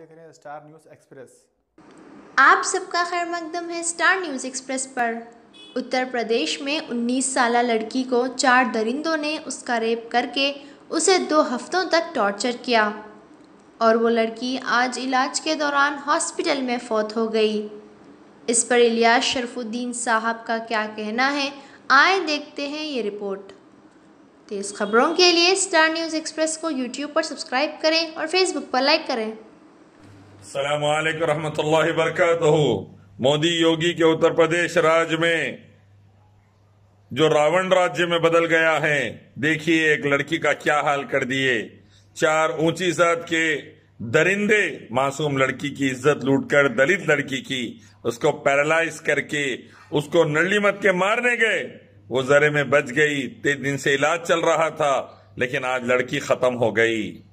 देख रहे हैं स्टार न्यूज एक्सप्रेस आप सबका खैर मकदम है स्टार न्यूज एक्सप्रेस पर उत्तर प्रदेश में 19 साल लड़की को चार दरिंदों ने उसका रेप करके उसे दो हफ्तों तक टॉर्चर किया और वो लड़की आज इलाज के दौरान हॉस्पिटल में फौत हो गई इस पर इलियास शरफुद्दीन साहब का क्या कहना है आए देखते हैं ये रिपोर्ट तेज़ खबरों के लिए स्टार न्यूज़ एक्सप्रेस को यूट्यूब पर सब्सक्राइब करें और फेसबुक पर लाइक करें रहमतुल्लाहि बरकत मोदी योगी के उत्तर प्रदेश राज्य में जो रावण राज्य में बदल गया है देखिए एक लड़की का क्या हाल कर दिए चार ऊंची जात के दरिंदे मासूम लड़की की इज्जत लूटकर दलित लड़की की उसको पैरालाइज करके उसको नली मत के मारने गए वो जरे में बच गई तेज दिन से इलाज चल रहा था लेकिन आज लड़की खत्म हो गई